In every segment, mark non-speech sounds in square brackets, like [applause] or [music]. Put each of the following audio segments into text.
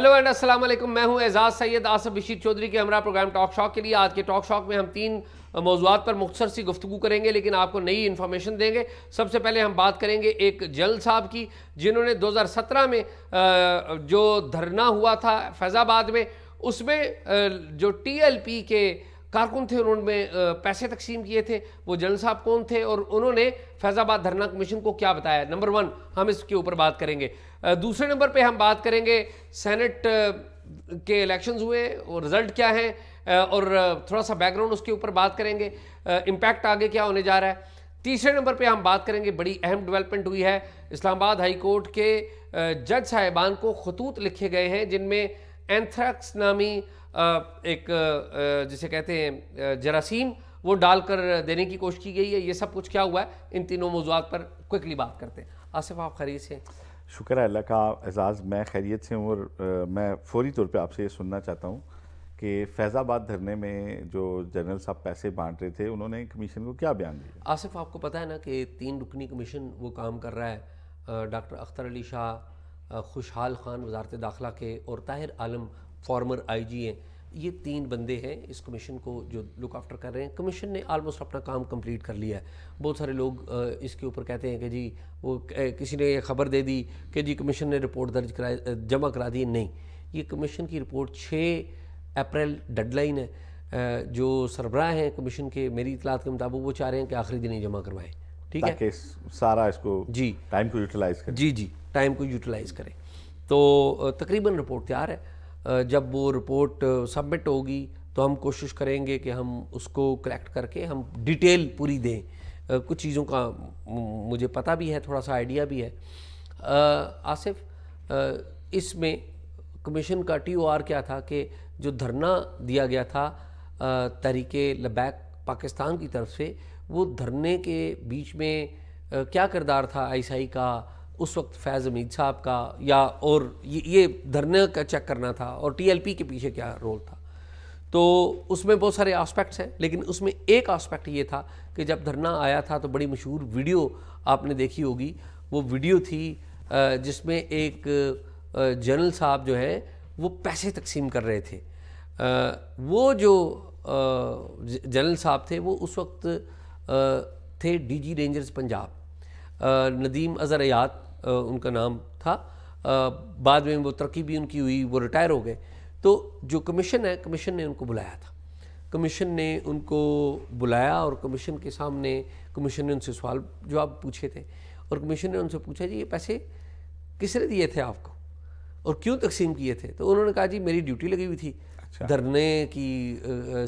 Hello and अस्सलाम वालेकुम मैं हूं एजाज सैयद आसफ बशीर चौधरी के हमारा प्रोग्राम टॉक शॉक के लिए आज के टॉक शॉक में हम तीन मौजूद पर मुख्तर सी गुफ्तु करेंगे लेकिन आपको नई इन्फॉर्मेशन देंगे सबसे पहले हम बात करेंगे एक जल साहब की जिन्होंने 2017 में जो धरना हुआ था फैज़ाबाद में उसमें जो टी के कारकुन थे उन्होंने पैसे तकसीम किए थे वो जनरल साहब कौन थे और उन्होंने फैज़ाबाद धरना कमीशन को क्या बताया नंबर वन हम इसके ऊपर बात करेंगे दूसरे नंबर पे हम बात करेंगे सेनेट के इलेक्शंस हुए और रिज़ल्ट क्या है और थोड़ा सा बैकग्राउंड उसके ऊपर बात करेंगे इम्पैक्ट आगे क्या होने जा रहा है तीसरे नंबर पर हम बात करेंगे बड़ी अहम डिवेलपमेंट हुई है इस्लामाबाद हाईकोर्ट के जज साहिबान को खतूत लिखे गए हैं जिनमें एंथ्रैक्स नामी एक जिसे कहते हैं जरासीम वो डालकर देने की कोशिश की गई है ये सब कुछ क्या हुआ है इन तीनों मौजूद पर क्विकली बात करते हैं आसिफ आप खरीद से शुक्र है अल्लाह का एजाज़ मैं खैरियत से हूँ और आ, मैं फौरी तौर पे आपसे ये सुनना चाहता हूँ कि फैज़ाबाद धरने में जो जनरल साहब पैसे बांट रहे थे उन्होंने कमीशन को क्या बयान दिया आसिफ आपको पता है ना कि तीन रुकनी कमीशन वो काम कर रहा है डॉक्टर अख्तर अली शाह खुशहाल खान वजारत दाखिला के और ताहिर आलम फॉर्मर आईजी हैं ये तीन बंदे हैं इस कमीशन को जो लुक आफ्टर कर रहे हैं कमीशन ने आलमोस्ट अपना काम कंप्लीट कर लिया है बहुत सारे लोग इसके ऊपर कहते हैं कि जी वो किसी ने यह खबर दे दी कि जी कमीशन ने रिपोर्ट दर्ज करा जमा करा दी नहीं ये कमीशन की रिपोर्ट छः अप्रैल डेडलाइन है जो सरबराह हैं कमीशन के मेरी इतलात के मुताबिक वो चाह रहे हैं कि आखिरी दिन ही जमा करवाएं ठीक है सारा इसको जी टाइम को यूटिलाइज़ करें जी जी टाइम को यूटिलाइज़ करें तो तकरीबन रिपोर्ट तैयार है जब वो रिपोर्ट सबमिट होगी तो हम कोशिश करेंगे कि हम उसको करेक्ट करके हम डिटेल पूरी दें कुछ चीज़ों का मुझे पता भी है थोड़ा सा आइडिया भी है आसिफ इसमें कमीशन का टी क्या था कि जो धरना दिया गया था तरीके लबैक पाकिस्तान की तरफ से वो धरने के बीच में क्या किरदार था आईसीआई का उस वक्त फैज़ अमीद साहब का या और ये, ये धरने का चेक करना था और टीएलपी के पीछे क्या रोल था तो उसमें बहुत सारे आस्पेक्ट्स हैं लेकिन उसमें एक आस्पेक्ट ये था कि जब धरना आया था तो बड़ी मशहूर वीडियो आपने देखी होगी वो वीडियो थी जिसमें एक जनरल साहब जो है वो पैसे तकसीम कर रहे थे वो जो जनरल साहब थे वो उस वक्त थे डीजी रेंजर्स पंजाब नदीम याद उनका नाम था बाद में वो तरक्की भी उनकी हुई वो रिटायर हो गए तो जो कमीशन है कमीशन ने उनको बुलाया था कमीशन ने उनको बुलाया और कमीशन के सामने कमीशन ने उनसे सवाल जवाब पूछे थे और कमीशन ने उनसे पूछा जी ये पैसे किसने दिए थे आपको और क्यों तकसीम किए थे तो उन्होंने कहा जी मेरी ड्यूटी लगी हुई थी अच्छा। धरने की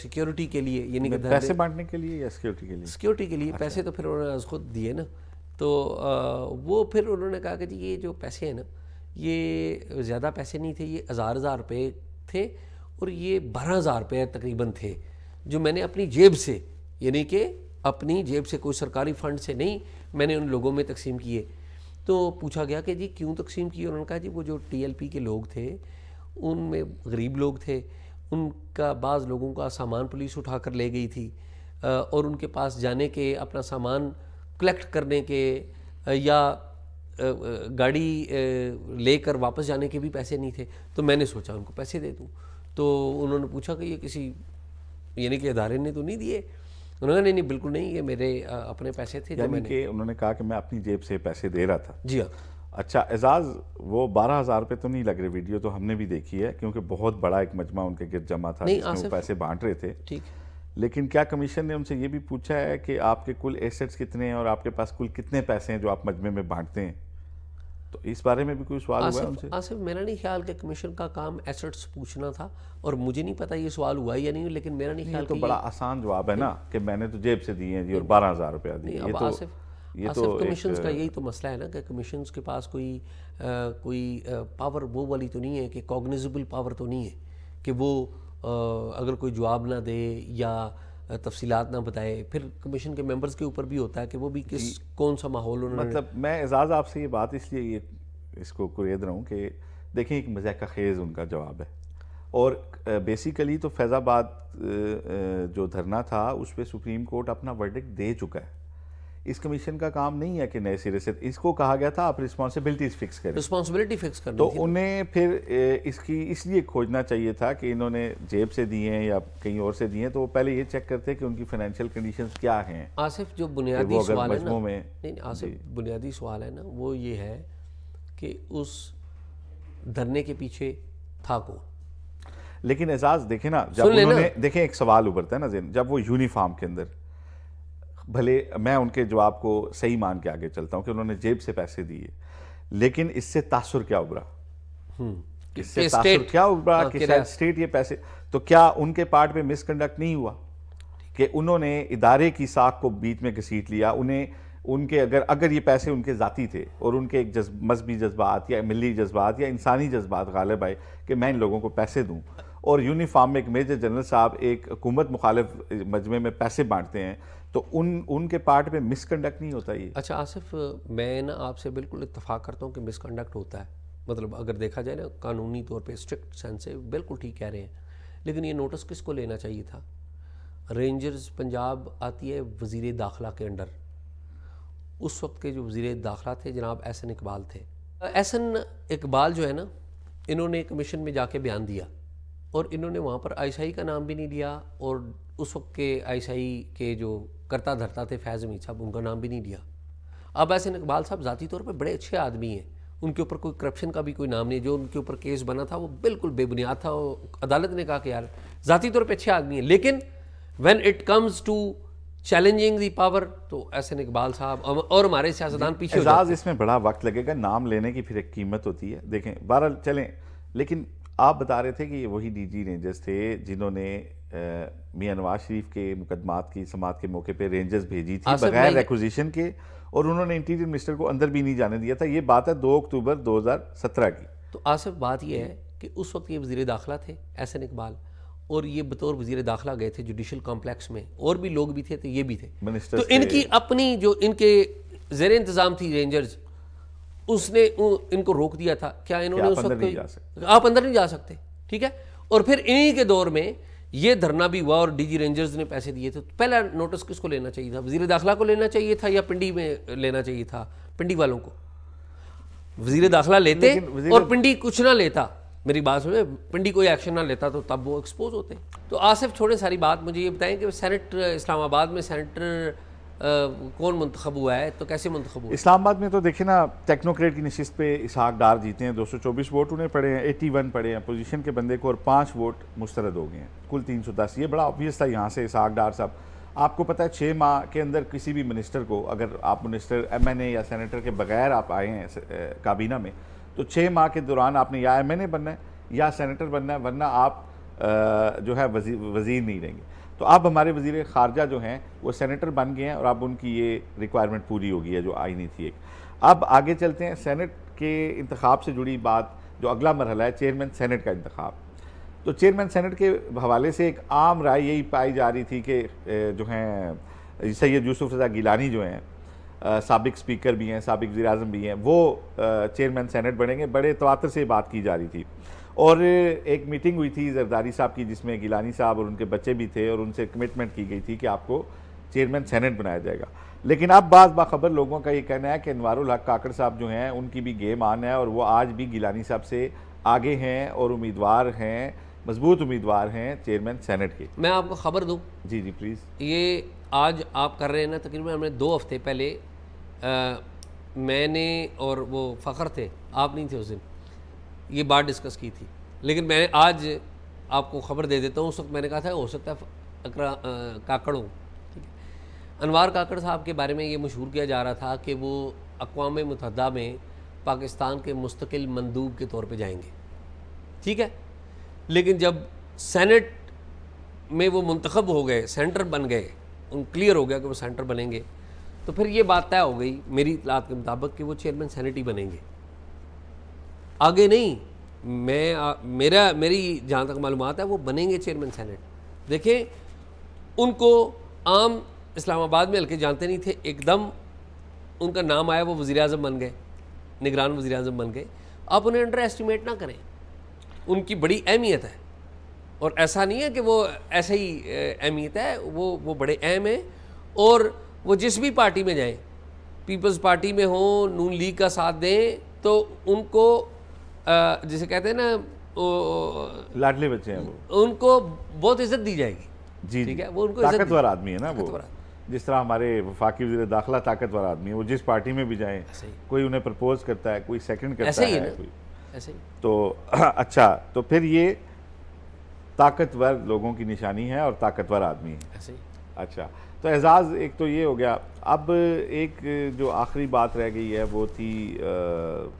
सिक्योरिटी के लिए यानी कि मतलब पैसे बांटने के लिए या सिक्योरिटी के लिए सिक्योरिटी के लिए अच्छा। पैसे तो फिर उन्होंने खुद दिए ना तो वो फिर उन्होंने कहा कि जी ये जो पैसे हैं ना ये ज़्यादा पैसे नहीं थे ये हज़ार हज़ार रुपये थे और ये बारह हज़ार रुपये तकरीबन थे जो मैंने अपनी जेब से यानी कि अपनी जेब से कोई सरकारी फ़ंड से नहीं मैंने उन लोगों में तकसीम किए तो पूछा गया कि जी क्यों तकसीम किए उन्होंने कहा जी वो जो पी के लोग थे उनमें गरीब लोग थे उनका बाज़ लोगों का सामान पुलिस उठा कर ले गई थी और उनके पास जाने के अपना सामान कलेक्ट करने के या गाड़ी लेकर वापस जाने के भी पैसे नहीं थे तो मैंने सोचा उनको पैसे दे दूँ तो उन्होंने पूछा कि ये किसी यानी कि अदारे ने तो नहीं दिए उन्होंने नहीं नहीं बिल्कुल नहीं ये मेरे अपने पैसे थे जो तो मैंने कि उन्होंने कहा कि मैं अपनी जेब से पैसे दे रहा था जी हाँ अच्छा एजाज़ वो बारह हज़ार रुपये तो नहीं लग रहे वीडियो तो हमने भी देखी है क्योंकि बहुत बड़ा एक मजमा उनके गिर जमा था जिसमें वो पैसे बांट रहे थे ठीक है लेकिन क्या कमीशन ने उनसे ये भी पूछा है कि आपके कुल एसेट्स कितने हैं और आपके पास कुल कितने पैसे हैं जो आप मजमे में बांटते हैं तो इस बारे में भी कोई सवाल हुआ उनसे आसिफ मेरा नहीं ख्याल कि कमीशन का काम एसेट्स पूछना था और मुझे नहीं पता ये सवाल हुआ या नहीं लेकिन मेरा नहीं, ख्याल तो बड़ा आसान जवाब है ना कि मैंने तो जेब से दिए हैं जी और बारह हज़ार रुपया दिए ये तो ये तो कमीशन का यही तो मसला है ना कि कमीशन के पास कोई कोई पावर वो वाली तो नहीं है कि कॉग्निजेबल पावर तो नहीं है कि वो अगर कोई जवाब ना दे या तफसीत ना बताए फिर कमीशन के मेंबर्स के ऊपर भी होता है कि वो भी किस कौन सा माहौल उन्होंने मतलब मैं एजाज़ आपसे ये बात इसलिए ये इसको कुरेद रहा हूँ कि देखें एक मजाक खेज़ उनका जवाब है और बेसिकली तो फैज़ाबाद जो धरना था उस पर सुप्रीम कोर्ट अपना वर्डिक दे चुका है इस कमीशन का काम नहीं है कि नए सिरे से इसको कहा गया था आप रिस्पॉन्सिबिलिटीज फिक्स करें रिस्पॉन्सिबिलिटी फिक्स कर तो उन्हें फिर इसकी इसलिए खोजना चाहिए था कि इन्होंने जेब से दिए हैं या कहीं और से दिए हैं तो वो पहले ये चेक करते हैं कि उनकी फाइनेंशियल कंडीशन क्या हैं आसिफ जो बुनियादी सवाल है ना में नहीं आसिफ बुनियादी सवाल है ना वो ये है कि उस धरने के पीछे था को लेकिन एजाज देखे ना जब उन्होंने देखें एक सवाल उभरता है ना जब वो यूनिफॉर्म के अंदर भले मैं उनके जवाब को सही मान के आगे चलता हूँ कि उन्होंने जेब से पैसे दिए लेकिन इससे तासुर क्या उभरा हम्म। इससे तासुर क्या उभरा हाँ, कि शायद स्टेट ये पैसे तो क्या उनके पार्ट पे मिसकंडक्ट नहीं हुआ कि उन्होंने इदारे की साख को बीच में घसीट लिया उन्हें उनके अगर अगर ये पैसे उनके ज़ाती थे और उनके एक जज्ब मजहबी जज्बात या मिली जज्बात या इंसानी जज्बात गालिब आए कि मैं इन लोगों को पैसे दूँ और यूनिफॉर्म में एक मेजर जनरल साहब एक हुकूमत मुखालिफ मजमे में पैसे बांटते हैं तो उन उनके पार्ट में मिसकंडक्ट नहीं होता ये अच्छा आसिफ मैं ना आपसे बिल्कुल इतफाक़ करता हूँ कि मिसकंडक्ट होता है मतलब अगर देखा जाए ना कानूनी तौर पे स्ट्रिक्ट सेंस से बिल्कुल ठीक कह रहे हैं लेकिन ये नोटिस किसको लेना चाहिए था रेंजर्स पंजाब आती है वजीर दाखिला के अंडर उस वक्त के जो वजीर दाखिला थे जनाब एहसन इकबाल थे एहसन इकबाल जो है ना इन्होंने कमीशन में जाके बयान दिया और इन्होंने वहाँ पर आई का नाम भी नहीं लिया और उस वक्त के आईसाई के जो करता धरता थे फैज़ अमीर साहब उनका नाम भी नहीं लिया अब ऐसे इकबाल साहब ज़ाती तौर पर बड़े अच्छे आदमी हैं उनके ऊपर कोई करप्शन का भी कोई नाम नहीं जो उनके ऊपर केस बना था वो बिल्कुल बेबुनियाद था और अदालत ने कहा कि यार ज़ाती तौर पर अच्छे आदमी हैं लेकिन when it comes to challenging the power तो ऐसे इकबाल साहब और हमारे सियासतदान पीछे इसमें बड़ा वक्त लगेगा नाम लेने की फिर एक कीमत होती है देखें बहरहाल चलें लेकिन आप बता रहे थे कि ये वही डी जी रेंजर्स थे जिन्होंने मियाँ नवाज शरीफ के मुकदमात की समात के मौके पे रेंजर्स भेजी थी हाँ, बगैर रेकोजिशन के और उन्होंने इंटीरियर मिनिस्टर को अंदर भी नहीं जाने दिया था ये बात है दो अक्टूबर सत्रह की तो आसफ बात यह है कि उस वक्त ये वजीर दाखिला थे एन इकबाल और ये बतौर वजीर दाखिला गए थे जुडिशल कॉम्प्लेक्स में और भी लोग भी थे तो ये भी थे तो इनकी अपनी जो इनके जेर इंतज़ाम थी रेंजर्स उसने इनको रोक दिया था क्या इन्होंने उस वक्त आप अंदर नहीं जा सकते ठीक है और फिर इन्हीं के दौर में ये धरना भी हुआ और डीजी रेंजर्स ने पैसे दिए थे तो पहला नोटिस किसको लेना चाहिए था वजीर दाखिला को लेना चाहिए था या पिंडी में लेना चाहिए था पिंडी वालों को वजीर दाखिला लेते और पिंडी कुछ ना लेता मेरी बात सुने पिंडी कोई एक्शन ना लेता तो तब वो एक्सपोज होते तो आसिफ छोड़े सारी बात मुझे ये बताएं कि सेनेट इस्लामाबाद में सेनेटर कौन मंतखब हुआ है तो कैसे मंतखब हुआ इस्लामाबाद में तो देखिए ना टेक्नोक्रेट की नशस्त पे इसहाक डार जीते हैं 224 वोट उन्हें पड़े हैं 81 पड़े हैं पोजीशन के बंदे को और पाँच वोट मुस्तरद हो गए हैं कुल 310 ये बड़ा ऑब्वियस था यहाँ से इसहाक डार साहब आपको पता है छः माह के अंदर किसी भी मिनिस्टर को अगर आप मिनिस्टर एम या सैनिटर के बगैर आप आए हैं काबीना में तो छः माह के दौरान आपने या एम बनना है या सैनिटर बनना है वरना आप जो है वजीर नहीं रहेंगे तो अब हमारे वजीर खारजा जो हैं वो सेनेटर बन गए हैं और अब उनकी ये रिक्वायरमेंट पूरी हो गई है जो आईनी थी एक अब आगे चलते हैं सेनेट के इंतखब से जुड़ी बात जो अगला मरहला है चेयरमैन सेनेट का इंतखब तो चेयरमैन सेनेट के हवाले से एक आम राय यही पाई जा रही थी कि जो हैं सैद यूसुफ रजा गिलानी जो हैं सबक स्पीकर भी हैं सबक वजी अजम भी हैं वो चेयरमैन सेनेट बनेंगे बड़े तवातर से बात की जा रही थी और एक मीटिंग हुई थी जरदारी साहब की जिसमें गिलानी साहब और उनके बच्चे भी थे और उनसे कमिटमेंट की गई थी कि आपको चेयरमैन सेनेट बनाया जाएगा लेकिन अब बात बाखबर लोगों का ये कहना है कि अनवारुल हक काकड़ साहब जो हैं उनकी भी गेम आन है और वो आज भी गिलानी साहब से आगे हैं और उम्मीदवार हैं मजबूत उम्मीदवार हैं चेयरमैन सेनेट के मैं आपको खबर दूँ जी जी प्लीज़ ये आज आप कर रहे हैं ना तकरीबन हमने दो हफ्ते पहले आ, मैंने और वो फ़खर थे आप नहीं थे उस दिन ये बात डिस्कस की थी लेकिन मैं आज आपको खबर दे देता हूँ उस वक्त मैंने कहा था हो सकता है अकरा आ, काकड़ हो अनवार काकड़ साहब के बारे में ये मशहूर किया जा रहा था कि वो अकवा मुतहदा में पाकिस्तान के मुस्तकिल मंदूब के तौर पे जाएंगे ठीक है लेकिन जब सेनेट में वो मंतखब हो गए सेंटर बन गए उन क्लियर हो गया कि वो सेंटर बनेंगे तो फिर ये बात तय हो गई मेरी इतलात के मुताबिक कि वो चेयरमैन सेनेट ही बनेंगे आगे नहीं मैं आ, मेरा मेरी जहाँ तक मालूम है वो बनेंगे चेयरमैन सेनेट देखें उनको आम इस्लामाबाद में हल्के जानते नहीं थे एकदम उनका नाम आया वो वज़ी अजम बन गए निगरान वज़ी अजम बन गए आप उन्हें अंडर एस्टिमेट ना करें उनकी बड़ी अहमियत है और ऐसा नहीं है कि वो ऐसे ही अहमियत है वो वो बड़े अहम हैं और वो जिस भी पार्टी में जाएं पीपल्स पार्टी में हों नून लीग का साथ दें तो उनको जिसे कहते हैं ना लाडले बच्चे हैं वो उनको बहुत इज्जत दी जाएगी जी ठीक है वो उनको ताकतवर आदमी है ना वो जिस तरह हमारे वफाकी वजी दाखिला ताकतवर आदमी है वो जिस पार्टी में भी जाए कोई उन्हें प्रपोज करता है कोई सेकंड करता ऐसे ही है कोई ऐसे ही तो [clears throat] अच्छा तो फिर ये ताकतवर लोगों की निशानी है और ताकतवर आदमी है अच्छा तो एजाज़ एक तो ये हो गया अब एक जो आखिरी बात रह गई है वो थी आ...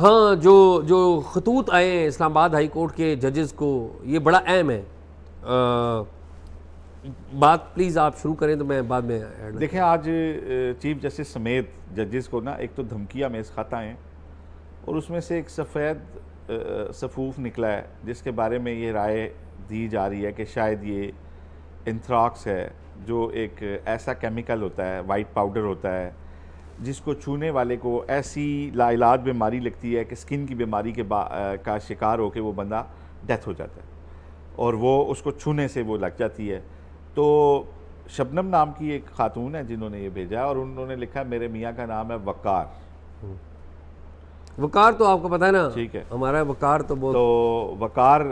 हाँ जो जो खतूत आए हैं इस्लामाबाद हाई कोर्ट के जजेस को ये बड़ा अहम है आ, बात प्लीज़ आप शुरू करें तो मैं बाद में देखें आज चीफ जस्टिस समेत जजेस को ना एक तो धमकिया में इस खत आए और उसमें से एक सफ़ेद सफूफ निकला है जिसके बारे में ये राय दी जा रही है कि शायद ये इंथ्राक्स है जो एक ऐसा केमिकल होता है वाइट पाउडर होता है जिसको छूने वाले को ऐसी लाइलाज बीमारी लगती है कि स्किन की बीमारी के आ, का शिकार होकर वो बंदा डेथ हो जाता है और वो उसको छूने से वो लग जाती है तो शबनम नाम की एक खातून है जिन्होंने ये भेजा है और उन्होंने लिखा है मेरे मियाँ का नाम है वकार हम्म। वकार तो आपको पता है ना ठीक है हमारा वकार तो बहुत तो वकार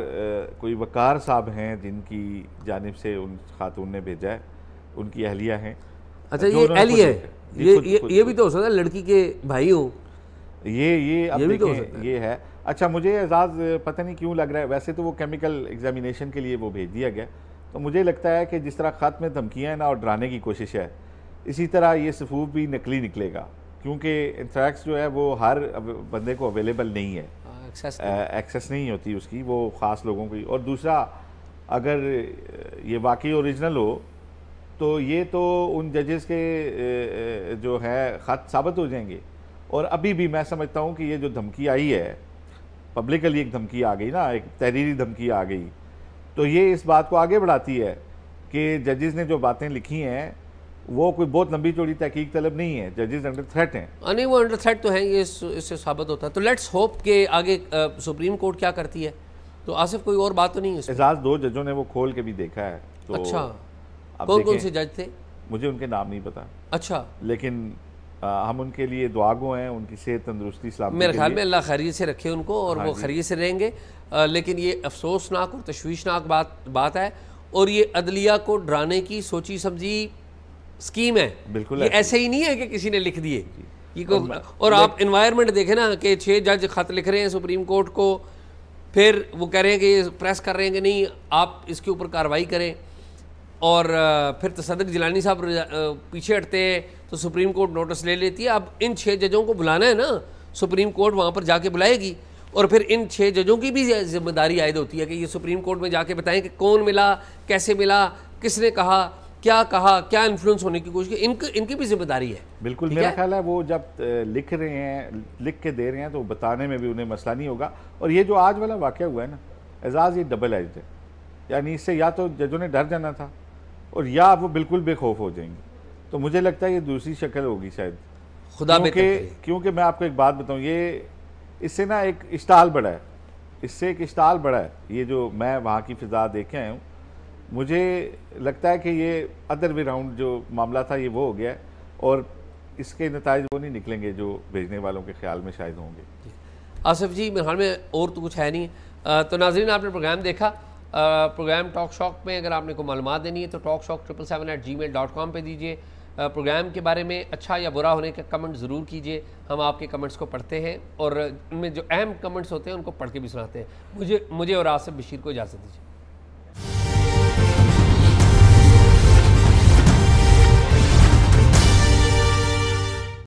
कोई वकार साहब हैं जिनकी जानब से उन खातून ने भेजा है उनकी अहलिया हैं अच्छा ये अहलिया है ये ये, भी तो हो सकता है लड़की के भाई हो ये ये अब ये भी तो है। ये है अच्छा मुझे एजाज पता नहीं क्यों लग रहा है वैसे तो वो केमिकल एग्जामिनेशन के लिए वो भेज दिया गया तो मुझे लगता है कि जिस तरह खत में धमकियाँ हैं ना और डराने की कोशिश है इसी तरह ये सफूफ भी नकली निकलेगा क्योंकि इंथ्रैक्स जो है वो हर बंदे को अवेलेबल नहीं है एक्सेस हाँ, नहीं होती उसकी वो ख़ास लोगों की और दूसरा अगर ये वाकई औरिजिनल हो तो ये तो उन जजेस के जो है ख़त साबित हो जाएंगे और अभी भी मैं समझता हूँ कि ये जो धमकी आई है पब्लिकली एक धमकी आ गई ना एक तहरीरी धमकी आ गई तो ये इस बात को आगे बढ़ाती है कि जजेस ने जो बातें लिखी हैं वो कोई बहुत लंबी चौड़ी तहकीक तलब नहीं है जजेस अंडर थ्रेट हैं नहीं वो अंडर थ्रेट तो हैं ये इससे साबित होता है तो लेट्स होप के आगे आ, सुप्रीम कोर्ट क्या करती है तो आसिफ कोई और बात तो नहीं है एजाज दो जजों ने वो खोल के भी देखा है तो अच्छा कौन कौन से जज थे मुझे उनके नाम नहीं पता अच्छा लेकिन आ, हम उनके लिए दुआगो हैं उनकी सेहत तंदरुस्ती सलाम मेरे ख्याल में अल्लाह खरीद से रखे उनको और हाँ वो खरीद से रहेंगे आ, लेकिन ये अफसोसनाक और तशवीशनाक बात बात है और ये अदलिया को डराने की सोची समझी स्कीम है बिल्कुल ये ऐसे ही नहीं है कि किसी ने लिख दिए और, और आप इन्वायरमेंट देखें ना कि छः जज खत लिख रहे हैं सुप्रीम कोर्ट को फिर वो कह रहे हैं कि प्रेस कर रहे हैं कि नहीं आप इसके ऊपर कार्रवाई करें और फिर तसदक तो जिलानी साहब पीछे हटते हैं तो सुप्रीम कोर्ट नोटिस ले लेती है अब इन छः जजों को बुलाना है ना सुप्रीम कोर्ट वहाँ पर जाके बुलाएगी और फिर इन छः जजों की भी जिम्मेदारी आयद होती है कि ये सुप्रीम कोर्ट में जाके बताएं कि कौन मिला कैसे मिला किसने कहा क्या कहा क्या इन्फ्लुएंस होने की कोशिश की इनकी इनकी भी जिम्मेदारी है बिल्कुल मेरा ख्याल है वो जब लिख रहे हैं लिख के दे रहे हैं तो बताने में भी उन्हें मसला नहीं होगा और ये जो आज वाला वाक़ हुआ है ना एजाज़ ये डबल एज है यानी इससे या तो जजों ने डर जाना था और या आप वो बिल्कुल बेखौफ हो जाएंगे तो मुझे लगता है ये दूसरी शक्ल होगी शायद खुदा क्योंकि क्योंकि मैं आपको एक बात बताऊँ ये इससे ना एक इश्ताल बढ़ा है इससे एक इश्ताल बढ़ा है ये जो मैं वहाँ की फ़िज़ा देखे आया हूँ मुझे लगता है कि ये अदर वे राउंड जो मामला था ये वो हो गया है और इसके नतज वो नहीं निकलेंगे जो भेजने वालों के ख्याल में शायद होंगे आसफ जी मेरे ख्याल में और तो कुछ है नहीं तो नाजरीन आपने प्रोग्राम देखा प्रोग्राम टॉक शॉक में अगर आपने को मालूम देनी है तो talk shock triple seven eight G mail dot com पर दीजिए प्रोग्राम के बारे में अच्छा या बुरा होने का कमेंट ज़रूर कीजिए हम आपके कमेंट्स को पढ़ते हैं और उनमें जो अहम कमेंट्स होते हैं उनको पढ़ के भी सुनाते हैं मुझे मुझे और आसिफ बशीर को इजाज़त दीजिए